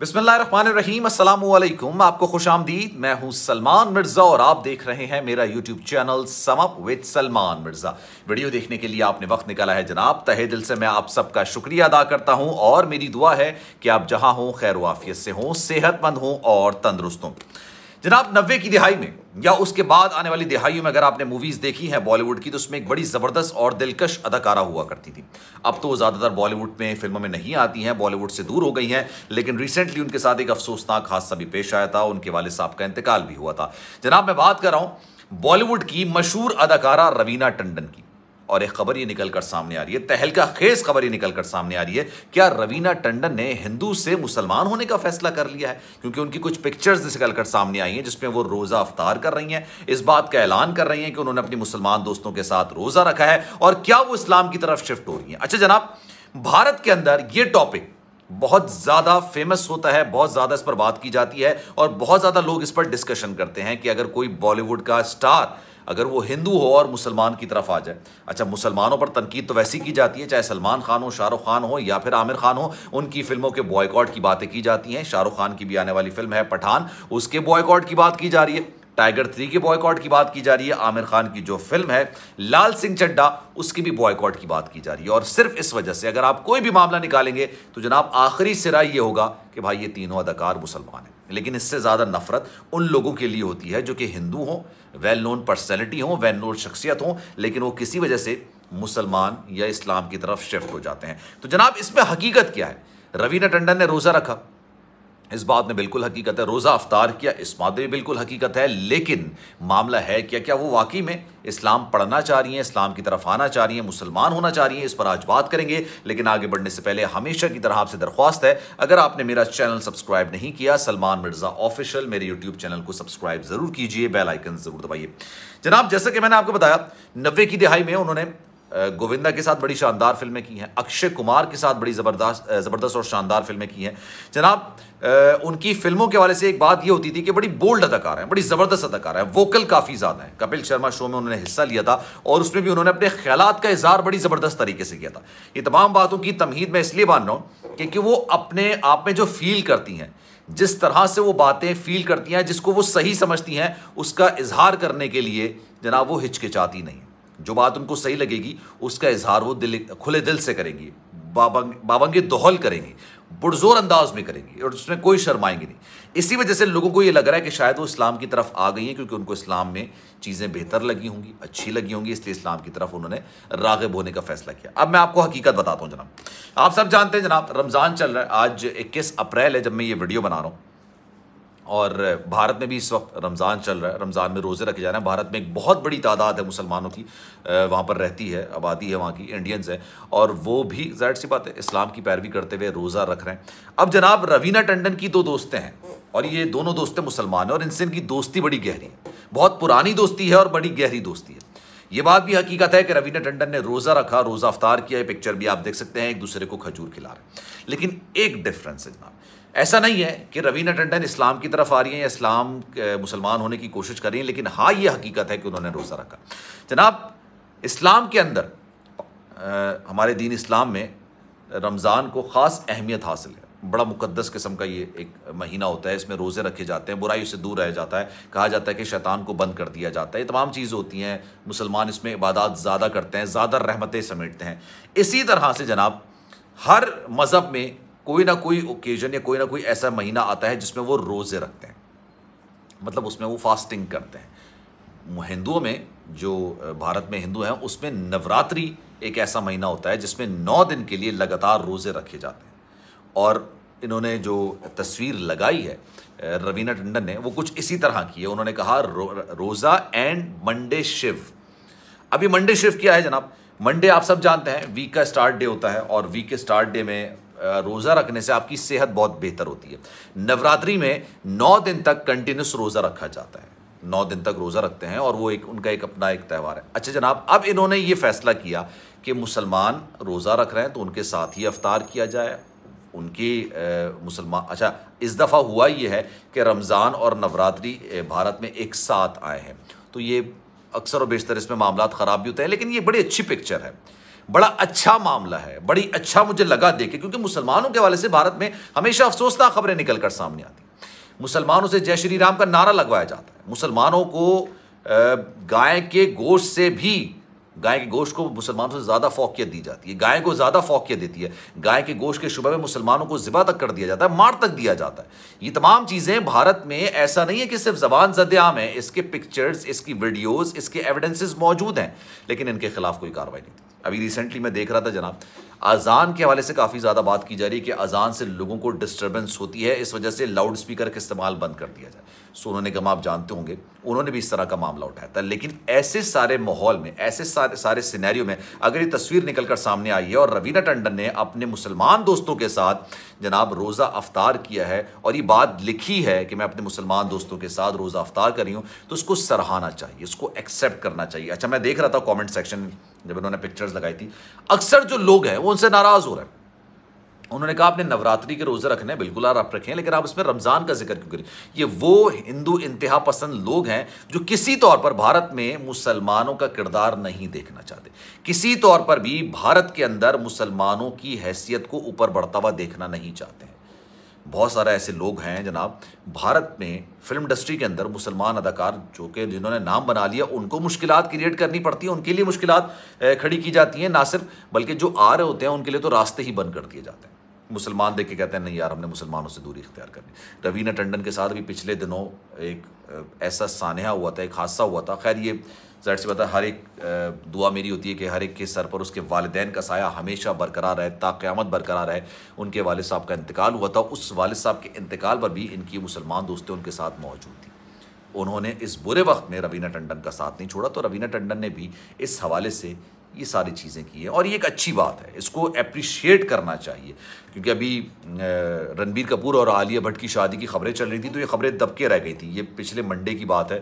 बिस्मिल्लाम असलकुम आपको खुश आमदीद मैं हूं सलमान मिर्ज़ा और आप देख रहे हैं मेरा YouTube channel sum up with Salman Mirza video देखने के लिए आपने वक्त निकाला है जनाब तहे दिल से मैं आप सबका शुक्रिया अदा करता हूं और मेरी दुआ है कि आप जहां हों खैर वाफियत से हों सेहतमंद हों और तंदरुस्त हों जनाब नब्बे की दिहाई में या उसके बाद आने वाली दिहाइयों में अगर आपने मूवीज़ देखी हैं बॉलीवुड की तो उसमें एक बड़ी ज़बरदस्त और दिलकश अदाकारा हुआ करती थी अब तो ज़्यादातर बॉलीवुड में फिल्मों में नहीं आती हैं बॉलीवुड से दूर हो गई हैं लेकिन रिसेंटली उनके साथ एक अफसोसनाक हादसा भी पेश आया था उनके वाले साहब का इंतकाल भी हुआ था जनाब मैं बात कर रहा हूँ बॉलीवुड की मशहूर अदाकारा रवीना टंडन की और एक खबर ये निकलकर सामने आ रही है तहलका खेज खबर ये निकलकर सामने आ रही है क्या रवीना टंडन ने हिंदू से मुसलमान होने का फैसला कर लिया है क्योंकि उनकी कुछ पिक्चर्स निकल कर सामने आई हैं जिसमें वो रोज़ा अफ्तार कर रही हैं इस बात का ऐलान कर रही हैं कि उन्होंने अपने मुसलमान दोस्तों के साथ रोज़ा रखा है और क्या वो इस्लाम की तरफ शिफ्ट हो रही हैं अच्छा जनाब भारत के अंदर ये टॉपिक बहुत ज़्यादा फेमस होता है बहुत ज़्यादा इस पर बात की जाती है और बहुत ज़्यादा लोग इस पर डिस्कशन करते हैं कि अगर कोई बॉलीवुड का स्टार अगर वो हिंदू हो और मुसलमान की तरफ आ जाए अच्छा मुसलमानों पर तनकीद तो वैसी की जाती है चाहे सलमान खान हो शाहरुख खान हो या फिर आमिर खान हो उनकी फिल्मों के बॉयकॉट की बातें की जाती हैं शाहरुख खान की भी आने वाली फिल्म है पठान उसके बॉयकॉट की बात की जा रही है टाइगर थ्री के बॉयकॉट की बात की जा रही है आमिर खान की जो फिल्म है लाल सिंह चड्डा उसकी भी बॉयकॉट की बात की जा रही है और सिर्फ इस वजह से अगर आप कोई भी मामला निकालेंगे तो जनाब आखिरी सिरा ये होगा कि भाई ये तीनों अदाकार मुसलमान हैं लेकिन इससे ज़्यादा नफरत उन लोगों के लिए होती है जो कि हिंदू हों वेल नोन पर्सनैलिटी हों वेल नोन शख्सियत हों लेकिन वो किसी वजह से मुसलमान या इस्लाम की तरफ शिफ्ट हो जाते हैं तो जनाब इसमें हकीकत क्या है रवीना टंडन ने रोज़ा रखा इस बात में बिल्कुल हकीकत है रोज़ा अफ्तार किया इस बात में बिल्कुल हकीकत है लेकिन मामला है क्या क्या वो वाकई में इस्लाम पढ़ना चाह रही हैं इस्लाम की तरफ आना चाह रही हैं मुसलमान होना चाह रही हैं इस पर आज बात करेंगे लेकिन आगे बढ़ने से पहले हमेशा की तरह आपसे दरख्वास्त है अगर आपने मेरा चैनल सब्सक्राइब नहीं किया सलमान मिर्ज़ा ऑफिशियल मेरे यूट्यूब चैनल को सब्सक्राइब ज़रूर कीजिए बेलाइकन ज़रूर दबाइए जनाब जैसा कि मैंने आपको बताया नब्बे की दिहाई में उन्होंने गोविंदा के साथ बड़ी शानदार फिल्में की हैं अक्षय कुमार के साथ बड़ी ज़बरदस्त ज़बरदस्त और शानदार फिल्में की हैं जनाब उनकी फिल्मों के हवाले से एक बात ये होती थी कि बड़ी बोल्ड अदाकार हैं बड़ी ज़बरदस्त अदाकार हैं वोकल काफ़ी ज़्यादा हैं कपिल शर्मा शो में उन्होंने हिस्सा लिया था और उसमें भी उन्होंने अपने ख्याल का इजहार बड़ी ज़बरदस्त तरीके से किया था ये तमाम बातों की तमहीद मैं इसलिए मान रहा हूँ क्योंकि वो अपने आप में जो फील करती हैं जिस तरह से वो बातें फील करती हैं जिसको वो सही समझती हैं उसका इजहार करने के लिए जनाब वो हिचकिचाती नहीं जो बात उनको सही लगेगी उसका इजहार वो दिल खुले दिल से करेंगी बाबंग बाबंगे दोहल करेंगी बुरज़ोर अंदाज में करेंगी और उसमें कोई शर्माएंगी नहीं इसी वजह से लोगों को ये लग रहा है कि शायद वो इस्लाम की तरफ आ गई हैं क्योंकि उनको इस्लाम में चीज़ें बेहतर लगी होंगी अच्छी लगी होंगी इसलिए इस्लाम की तरफ उन्होंने रागब होने का फैसला किया अब मैं आपको हकीकत बताता हूँ जनाब आप सब जानते हैं जनाब रमज़ान चल रहा है आज इक्कीस अप्रैल है जब मैं ये वीडियो बना रहा हूँ और भारत में भी इस वक्त रमज़ान चल रहा है रमज़ान में रोज़े रखे जा रहे हैं भारत में एक बहुत बड़ी तादाद है मुसलमानों की वहाँ पर रहती है आबादी है वहाँ की इंडियंस हैं और वो भी जाहिर सी बात है इस्लाम की पैरवी करते हुए रोज़ा रख रहे हैं अब जनाब रवीना टंडन की दो दोस्तें हैं और ये दोनों दोस्तें मुसलमान हैं और इनसे इनकी दोस्ती बड़ी गहरी है बहुत पुरानी दोस्ती है और बड़ी गहरी दोस्ती है ये बात भी हकीकत है कि रवीना टंडन ने रोज़ा रखा रोज़ा अफ्तार किया ये पिक्चर भी आप देख सकते हैं एक दूसरे को खजूर खिला रहे लेकिन एक डिफरेंस है जनाब ऐसा नहीं है कि रवीना टंडन इस्लाम की तरफ आ रही हैं या इस्लाम मुसलमान होने की कोशिश कर रही हैं लेकिन हाँ ये हकीकत है कि उन्होंने रोज़ा रखा जनाब इस्लाम के अंदर आ, हमारे दीन इस्लाम में रमज़ान को ख़ास अहमियत हासिल है बड़ा मुकद्दस किस्म का ये एक महीना होता है इसमें रोज़े रखे जाते हैं बुराई से दूर रह जाता है कहा जाता है कि शैतान को बंद कर दिया जाता है ये तमाम चीज़ होती हैं मुसलमान इसमें इबादत ज़्यादा करते हैं ज़्यादा रहमतें समेटते हैं इसी तरह से जनाब हर मज़हब में कोई ना कोई ओकेजन या कोई ना कोई ऐसा महीना आता है जिसमें वो रोज़े रखते हैं मतलब उसमें वो फास्टिंग करते हैं हिंदुओं में जो भारत में हिंदू हैं उसमें नवरात्रि एक ऐसा महीना होता है जिसमें नौ दिन के लिए लगातार रोज़े रखे जाते हैं और इन्होंने जो तस्वीर लगाई है रवीना टंडन ने वो कुछ इसी तरह की है उन्होंने कहा रो, रोज़ा एंड मंडे शिव अभी मंडे शिव क्या है जनाब मंडे आप सब जानते हैं वीक का स्टार्ट डे होता है और वीक के स्टार्ट डे में रोज़ा रखने से आपकी सेहत बहुत बेहतर होती है नवरात्रि में नौ दिन तक कंटिन्यूस रोज़ा रखा जाता है नौ दिन तक रोज़ा रखते हैं और वो एक उनका एक अपना एक त्यौहार है अच्छा जनाब अब इन्होंने ये फैसला किया कि मुसलमान रोज़ा रख रहे हैं तो उनके साथ ही अवतार किया जाए उनकी मुसलमान अच्छा इस दफ़ा हुआ ये है कि रमज़ान और नवरात्रि भारत में एक साथ आए हैं तो ये अक्सर और बेशतर इसमें मामला ख़राब भी होते हैं लेकिन ये बड़ी अच्छी पिक्चर है बड़ा अच्छा मामला है बड़ी अच्छा मुझे लगा देखे क्योंकि मुसलमानों के हवाले से भारत में हमेशा अफसोसनाक खबरें निकल कर सामने आती मुसलमानों से जय श्री राम का नारा लगवाया जाता है मुसलमानों को गाय के गोश्त से भी गाय के गोश्त को मुसलमानों से ज़्यादा फोकियत दी जाती है गाय को ज़्यादा फोकियत देती है गाय के गोश्त के शुबह में मुसलमानों को ज़िबा तक कर दिया जाता है मार तक दिया जाता है ये तमाम चीज़ें भारत में ऐसा नहीं है कि सिर्फ जबान जद आम है इसके पिक्चर्स इसकी वीडियोज़ इसके एविडेंसिस मौजूद हैं लेकिन इनके खिलाफ कोई कार्रवाई नहीं थी अभी रिसेंटली मैं देख रहा था जनाब अजान के हवाले से काफ़ी ज़्यादा बात की जा रही है कि अजान से लोगों को डिस्टर्बेंस होती है इस वजह से लाउड स्पीकर का इस्तेमाल बंद कर दिया जाए सो उन्होंने कम आप जानते होंगे उन्होंने भी इस तरह का मामला उठाया था लेकिन ऐसे सारे माहौल में ऐसे सारे सारे सिनेरियो में अगर ये तस्वीर निकल कर सामने आई है और रवीना टंडन ने अपने मुसलमान दोस्तों के साथ जनाब रोज़ा अफ्तार किया है और ये बात लिखी है कि मैं अपने मुसलमान दोस्तों के साथ रोज़ा अफ्तार कर रही हूँ तो उसको सराहना चाहिए उसको एक्सेप्ट करना चाहिए अच्छा मैं देख रहा था कॉमेंट सेक्शन जब इन्होंने पिक्चर्स लगाई थी अक्सर जो लोग हैं वो उनसे नाराज़ हो रहे हैं उन्होंने कहा आपने नवरात्रि के रोज़े रखने हैं बिल्कुल आप रखें लेकिन आप इसमें रमज़ान का जिक्र क्यों करें ये वो हिंदू इंतहा पसंद लोग हैं जो किसी तौर पर भारत में मुसलमानों का किरदार नहीं देखना चाहते किसी तौर पर भी भारत के अंदर मुसलमानों की हैसियत को ऊपर बढ़ता हुआ देखना नहीं चाहते हैं बहुत सारे ऐसे लोग हैं जनाब भारत में फिल्म इंडस्ट्री के अंदर मुसलमान अदाकार जो कि जिन्होंने नाम बना लिया उनको मुश्किल क्रिएट करनी पड़ती हैं उनके लिए मुश्किल खड़ी की जाती हैं ना सिर्फ बल्कि जो आ रहे होते हैं उनके लिए तो रास्ते ही बंद कर दिए जाते हैं मुसलमान देख के कहते हैं नहीं यार हमने मुसलमानों से दूरी इख्तियार करनी रवीना टंडन के साथ भी पिछले दिनों एक ऐसा सानहा हुआ था एक हादसा हुआ था खैर ये ज़ाहिर सी है हर एक दुआ मेरी होती है कि हर एक के सर पर उसके वालदेन का साया हमेशा बरकरार रहे ताक़्यामत बरकरार रहे उनके वाल साहब का इंतकाल हुआ था उस वाल साहब के इंतकाल पर भी इनकी मुसलमान दोस्तें उनके साथ मौजूद थी उन्होंने इस बुरे वक्त में रवीना टंडन का साथ नहीं छोड़ा तो रवीना टंडन ने भी इस हवाले से ये सारी चीज़ें की हैं और ये एक अच्छी बात है इसको अप्रिशिएट करना चाहिए क्योंकि अभी रणबीर कपूर और आलिया भट्ट की शादी की खबरें चल रही थी तो ये खबरें दबके रह गई थी ये पिछले मंडे की बात है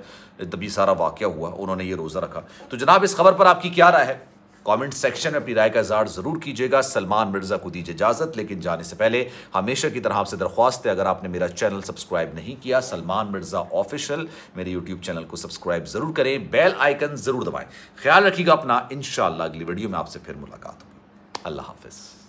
तभी सारा वाक़ हुआ उन्होंने ये रोज़ा रखा तो जनाब इस खबर पर आपकी क्या राय है कमेंट सेक्शन में अपनी राय का इजहार ज़रूर कीजिएगा सलमान मिर्ज़ा को दीजिए इजाज़त लेकिन जाने से पहले हमेशा की तरह आपसे दरख्वास्त है अगर आपने मेरा चैनल सब्सक्राइब नहीं किया सलमान मिर्ज़ा ऑफिशियल मेरे यूट्यूब चैनल को सब्सक्राइब ज़रूर करें बेल आइकन ज़रूर दबाएं ख्याल रखिएगा अपना इन अगली वीडियो में आपसे फिर मुलाकात होगी अल्लाह हाफिज़